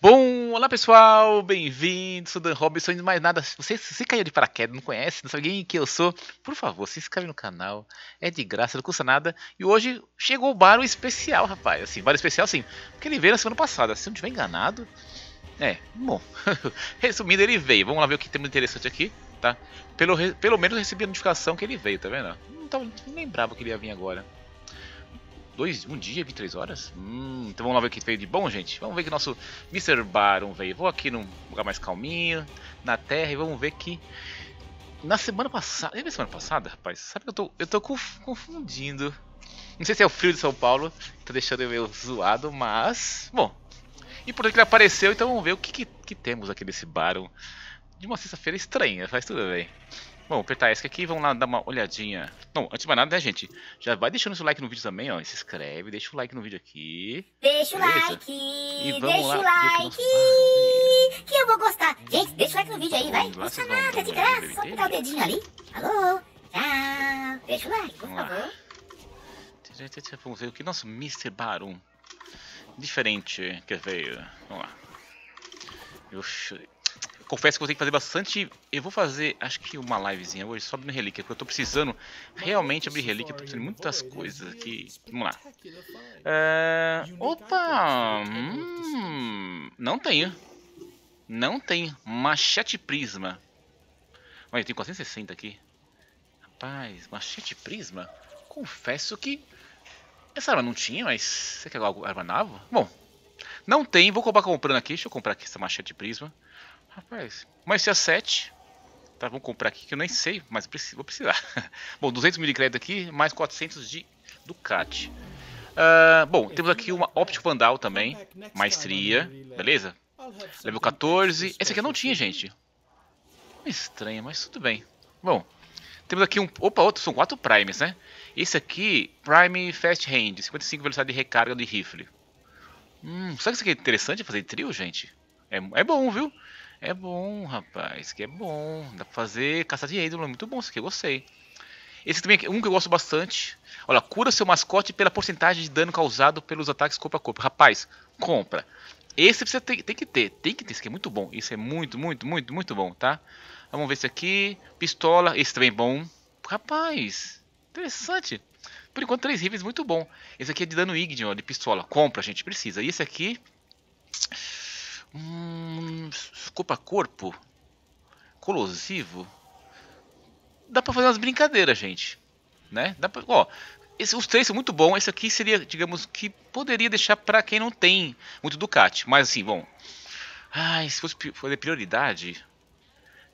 Bom, olá pessoal, bem-vindos, sou Dan Robson, antes de mais nada, se você se caiu de paraquedas, não conhece, não sabe quem que eu sou, por favor, se inscreve no canal, é de graça, não custa nada, e hoje chegou o Baro especial, rapaz, assim, Baro especial sim, porque ele veio na semana passada, se eu não estiver enganado, é, bom, resumindo, ele veio, vamos lá ver o que tem de interessante aqui, tá, pelo, pelo menos eu recebi a notificação que ele veio, tá vendo, não, tava, não lembrava que ele ia vir agora, Dois, um dia, 23 horas? Hum, então vamos lá ver o que veio de bom, gente. Vamos ver que nosso Mr. Baron veio. Vou aqui num lugar mais calminho, na terra, e vamos ver que... Na semana passada... na semana passada, rapaz? Sabe que eu tô, eu tô confundindo. Não sei se é o frio de São Paulo, que tá deixando eu meio zoado, mas... Bom, e por que ele apareceu, então vamos ver o que, que, que temos aqui desse Baron. De uma sexta-feira estranha, faz tudo bem. Bom, apertar ESC aqui, vamos lá dar uma olhadinha. Não, antes de mais nada, né, gente? Já vai deixando seu like no vídeo também, ó. Se inscreve, deixa o like no vídeo aqui. Deixa o like. E vamos deixa lá, o like. que eu vou gostar. Gente, deixa o like no vídeo aí, vai. Não Custa nada, de graça. Só apertar o dedinho ali. Alô? Tchau. Deixa o like, por vamos favor. Vamos ver o que nosso Mr. Barum diferente que veio. Vamos lá. Eu chorei confesso que vou ter que fazer bastante... Eu vou fazer, acho que uma livezinha hoje, só abrindo relíquia, porque eu tô precisando realmente abrir relíquia, tô precisando de muitas coisas aqui. Vamos lá. É... Opa! Hum... Não tenho. Não tenho. Machete Prisma. Olha, tenho 460 aqui. Rapaz, machete Prisma? Confesso que... Essa arma não tinha, mas... Você quer é algo arma nava? Bom, não tem, vou acabar comprando aqui. Deixa eu comprar aqui essa machete prisma. Rapaz, se a é 7. Tá, vamos comprar aqui, que eu nem sei, mas vou precisar. bom, 200 mil de crédito aqui, mais 400 de Ducati. Uh, bom, temos aqui uma Optic Vandal também, maestria, beleza? Level 14. Esse aqui eu não tinha, gente. Estranho, mas tudo bem. Bom, temos aqui um... Opa, outro, são quatro Primes, né? Esse aqui, Prime Fast Hand, 55 velocidade de recarga de rifle. Hum, será que isso aqui é interessante fazer trio, gente? É, é bom, viu? É bom, rapaz, que é bom. Dá pra fazer caça de ídolo, é muito bom isso aqui, eu gostei. Esse também é um que eu gosto bastante. Olha, cura seu mascote pela porcentagem de dano causado pelos ataques corpo a corpo. Rapaz, compra. Esse você tem, tem que ter, tem que ter, esse aqui é muito bom. Isso é muito, muito, muito, muito bom, tá? Vamos ver isso aqui. Pistola, esse também é bom. Rapaz, interessante. Por enquanto, três rifles, muito bom. Esse aqui é de dano Ignion, de pistola. Compra, gente, precisa. E esse aqui... Hum, corpo? Colosivo? Dá pra fazer umas brincadeiras, gente. Né? Dá pra, ó, esse, os três são muito bons. Esse aqui seria, digamos, que poderia deixar para quem não tem muito Ducati. Mas assim, bom. Ai, se fosse fazer prioridade.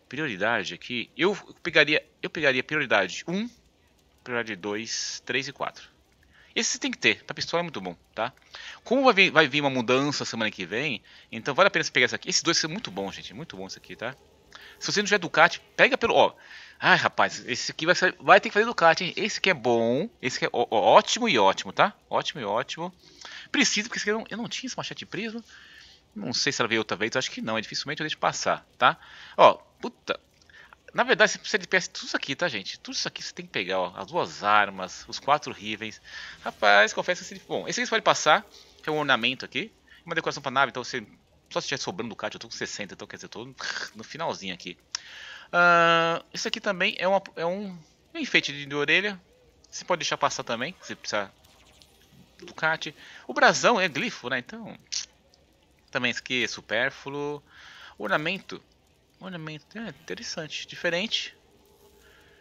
Prioridade aqui. Eu pegaria, eu pegaria prioridade 1, prioridade 2, 3 e 4. Esse tem que ter, tá pistola é muito bom, tá? Como vai vir, vai vir uma mudança semana que vem, então vale a pena você pegar esse aqui. Esses dois são muito bons, gente, muito bom esse aqui, tá? Se você não tiver Ducati, pega pelo, ó. Ai, rapaz, esse aqui vai, vai ter que fazer Ducati, hein? Esse aqui é bom, esse aqui é ó, ótimo e ótimo, tá? Ótimo e ótimo. Preciso, porque eu não, eu não tinha esse machete preso. prisma. Não sei se ela veio outra vez, acho que não, é dificilmente eu deixo passar, tá? Ó, puta, na verdade, você precisa de peça tudo isso aqui, tá, gente? Tudo isso aqui você tem que pegar, ó. As duas armas, os quatro rivens. Rapaz, confesso que... Bom, esse aqui você pode passar. é um ornamento aqui. Uma decoração pra nave, então você... Só se tiver sobrando do card, eu tô com 60, então quer dizer, eu tô no finalzinho aqui. Uh, ah, isso aqui também é, uma, é um enfeite de, de orelha. Você pode deixar passar também, se precisar Ducati. O brasão é glifo, né? Então, também isso aqui é supérfluo. Ornamento. Ornamento. É, interessante. Diferente.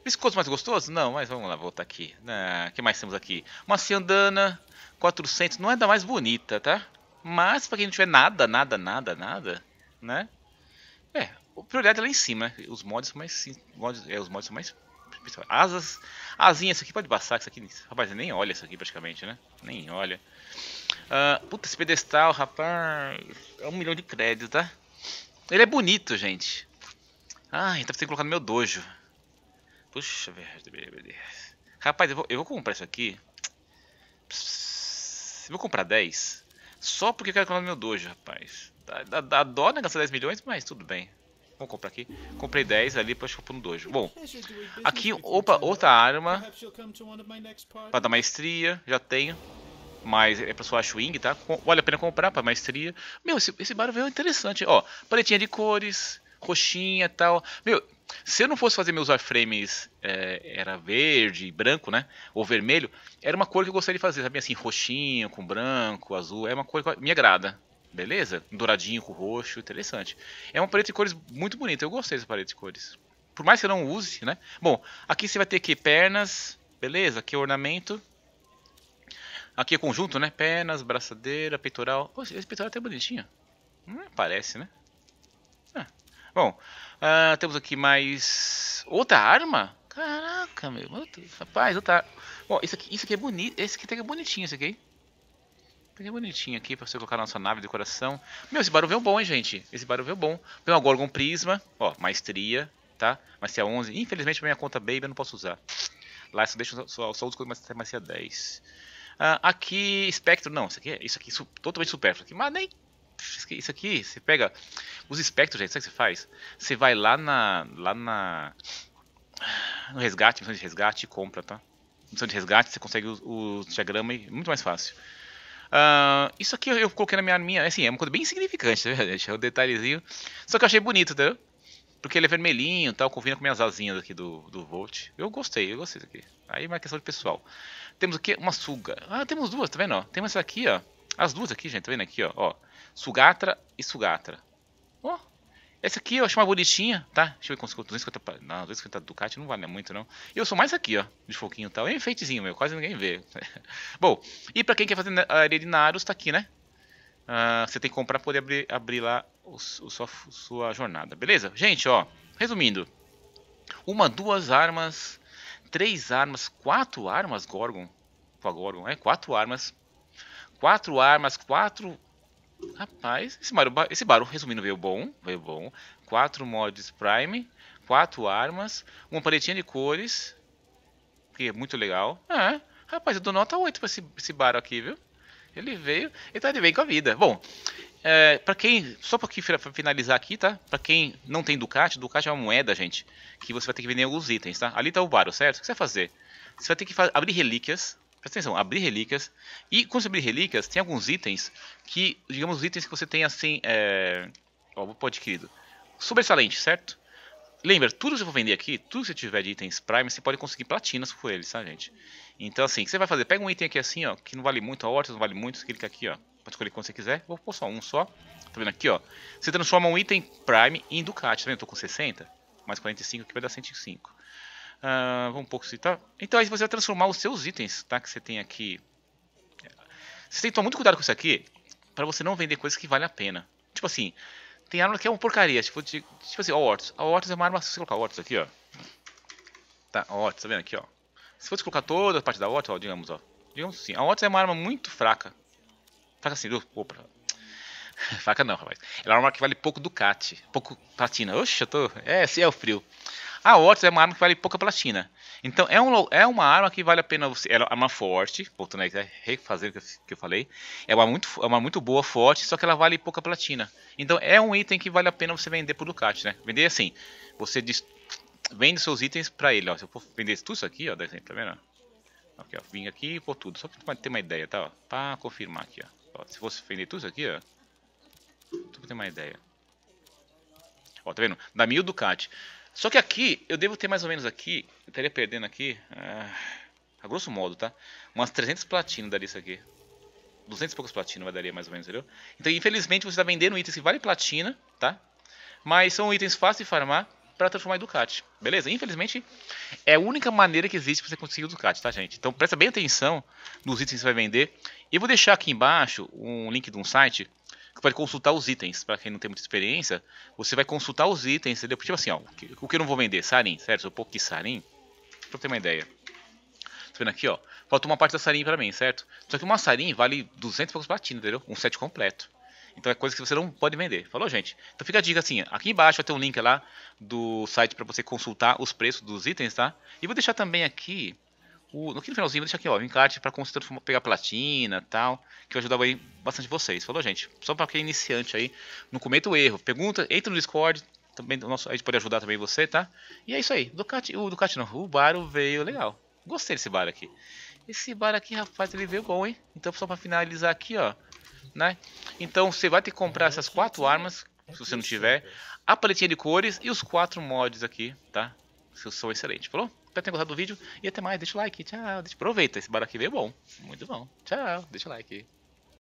Biscoito mais gostoso? Não, mas vamos lá, voltar aqui. O ah, que mais temos aqui? Uma ciandana 400. Não é da mais bonita, tá? Mas pra quem não tiver nada, nada, nada, nada, né? É, o prioridade é lá em cima. Os mods são mais... Mods, é, os mods são mais... Asas... Asinha, isso aqui pode passar. Isso aqui... Rapaz, nem olha isso aqui praticamente, né? Nem olha. Uh, puta, esse pedestal, rapaz... É um milhão de crédito, tá? Ele é bonito, gente. Ah, então tem que colocar no meu dojo. Puxa, velho. Rapaz, eu vou, eu vou, comprar isso aqui. Eu vou comprar 10. Só porque eu quero colocar no meu dojo, rapaz. Dá, dá, dá dó, né? Gastar 10 milhões, mas tudo bem. Vamos comprar aqui. Comprei 10 ali pra chupar no dojo. Bom, aqui, opa, outra arma. Pra dar maestria, já tenho mas é pra sua swing, tá? Vale a pena comprar pra maestria. Meu, esse, esse barulho é interessante. Ó, paletinha de cores, roxinha e tal. Meu, se eu não fosse fazer meus frames é, era verde, branco, né? Ou vermelho, era uma cor que eu gostaria de fazer, sabe? Assim, roxinho com branco, azul, é uma cor que me agrada. Beleza? Douradinho com roxo, interessante. É uma paleta de cores muito bonita, eu gostei dessa paleta de cores. Por mais que você não use, né? Bom, aqui você vai ter que pernas, beleza? Aqui ornamento, Aqui é conjunto, né? Pernas, braçadeira, peitoral. Pô, esse peitoral é até bonitinho. Hum, parece, né? É. Ah. Bom, uh, temos aqui mais... Outra arma? Caraca, meu. Rapaz, outra Bom, isso aqui, isso aqui é bonito. Esse aqui tá até é bonitinho, esse aqui. Peguei tá bonitinho aqui pra você colocar na sua nave de decoração. Meu, esse barulho é bom, hein, gente? Esse barulho é bom. Tem uma Gorgon Prisma, ó, maestria, tá? é 11. Infelizmente, pra minha conta Baby eu não posso usar. Lá eu só deixo, só, só uso quando maestria 10. Uh, aqui, espectro, não, isso aqui é isso aqui, é su totalmente supérfluo. Aqui, mas nem. Isso aqui, você pega. Os espectros, gente, sabe o que você faz? Você vai lá na. lá na. No resgate, missão de resgate e compra, tá? Missão de resgate, você consegue o, o diagrama e muito mais fácil. Uh, isso aqui eu coloquei na minha arminha, assim, é uma coisa bem insignificante, tá É um detalhezinho. Só que eu achei bonito, entendeu? Tá? Porque ele é vermelhinho e tal, combina com minhas asinhas aqui do, do Volt. Eu gostei, eu gostei disso aqui. Aí é uma questão de pessoal. Temos aqui uma suga. Ah, temos duas, tá vendo? Ó? Temos essa aqui, ó. As duas aqui, gente, tá vendo aqui, ó. ó. Sugatra e Sugatra. Ó. Oh. Essa aqui eu acho mais bonitinha, tá? Deixa eu ver quantos 250. Não, 250 Ducati não vale muito, não. E eu sou mais aqui, ó. De foquinho e tal. É um enfeitezinho, meu. Quase ninguém vê. Bom, e pra quem quer fazer Naros, tá aqui, né? Uh, você tem que comprar para poder abrir, abrir lá o, o sua, sua, jornada, beleza? Gente, ó, resumindo. Uma, duas armas, três armas, quatro armas Gorgon. Com a Gorgon, é? Quatro armas. Quatro armas, quatro... Rapaz, esse barulho, esse barulho resumindo, veio bom, veio bom. Quatro mods Prime, quatro armas, uma paletinha de cores, que é muito legal. É, rapaz, eu dou nota 8 para esse, esse aqui, viu? Ele veio e tá de bem com a vida. Bom, é, para quem. Só pra finalizar aqui, tá? Pra quem não tem Ducati, Ducati é uma moeda, gente. Que você vai ter que vender alguns itens, tá? Ali tá o baro, certo? O que você vai fazer? Você vai ter que abrir relíquias. Presta atenção, abrir relíquias. E quando você abrir relíquias, tem alguns itens que, digamos, itens que você tem assim. É... Ó, pode querido. Sobressalente, certo? Lembra, tudo que você for vender aqui, tudo que você tiver de itens Prime, você pode conseguir platinas com eles, tá, gente? Então, assim, o que você vai fazer? Pega um item aqui assim, ó, que não vale muito a horta, não vale muito, clica aqui, ó. Pode escolher quando você quiser. Vou pôr só um só. Tá vendo aqui, ó? Você transforma um item Prime em Ducati, tá vendo? Eu tô com 60, mais 45 que vai dar 105. Uh, ah, vamos um pouco citar. Assim, tá? Então aí você vai transformar os seus itens, tá? Que você tem aqui. Você tem que tomar muito cuidado com isso aqui, para você não vender coisas que valem a pena. Tipo assim, tem arma que é uma porcaria, tipo, de, tipo assim, ó, Ortus. A Ortus é uma arma, se você colocar Ortus aqui, ó. Tá, a Ortus, tá vendo aqui, ó. Se você colocar toda a parte da Ortus, ó, digamos, ó. Digamos assim, a Ortus é uma arma muito fraca. Fraca assim, opa. fraca não, rapaz. Ela é uma arma que vale pouco Ducati, pouco platina. Oxe, eu tô... É, esse é o frio. A Otis é uma arma que vale pouca platina. Então é, um, é uma arma que vale a pena você. Ela é uma forte, voltando aí, é né, refazer o que eu, que eu falei. É uma, muito, é uma muito boa, forte, só que ela vale pouca platina. Então é um item que vale a pena você vender pro Ducati, né? Vender assim. Você diz, vende seus itens pra ele, ó. Se eu for vender tudo isso aqui, ó, exemplo, tá vendo? Aqui, ó, vim aqui e pôr tudo. Só pra ter uma ideia, tá? Ó, pra confirmar aqui, ó. ó se fosse vender tudo isso aqui, ó. Só pra ter uma ideia. Ó, tá vendo? Dá mil Ducati. Só que aqui, eu devo ter mais ou menos aqui, eu estaria perdendo aqui, uh, a grosso modo, tá? Umas 300 platina daria isso aqui. 200 e poucos platina vai daria mais ou menos, entendeu? Então, infelizmente, você está vendendo itens que vale platina, tá? Mas são itens fáceis de farmar para transformar em Ducati, beleza? Infelizmente, é a única maneira que existe para você conseguir o Ducati, tá, gente? Então, presta bem atenção nos itens que você vai vender. Eu vou deixar aqui embaixo um link de um site que pode consultar os itens. Para quem não tem muita experiência, você vai consultar os itens, entendeu? Tipo assim, ó, o que, o que eu não vou vender? Sarin, certo? Eu pouco de sarin. Pra ter uma ideia. Tô vendo aqui, ó. Falta uma parte da sarin pra mim, certo? Só que uma sarin vale 200 poucos platinos, entendeu? Um set completo. Então é coisa que você não pode vender. Falou, gente? Então fica a dica assim, aqui embaixo vai ter um link lá do site para você consultar os preços dos itens, tá? E vou deixar também aqui o, no finalzinho, deixa aqui, ó, o encarte para considerar pegar platina tal, que eu ajudava aí bastante vocês. Falou, gente? Só para quem é iniciante aí, não cometa o erro. Pergunta, entra no Discord, também nosso, a gente pode ajudar também você, tá? E é isso aí. Ducati, o Ducati não, o Baro veio legal. Gostei desse bar aqui. Esse bar aqui, rapaz, ele veio bom, hein? Então, só para finalizar aqui, ó, né? Então, você vai ter que comprar essas quatro armas, se você não tiver, a paletinha de cores e os quatro mods aqui, tá? Seus são excelentes, falou? Espero que tenham gostado do vídeo e até mais. Deixa o like, tchau. Aproveita, esse bar aqui veio bom. Muito bom. Tchau, deixa o like.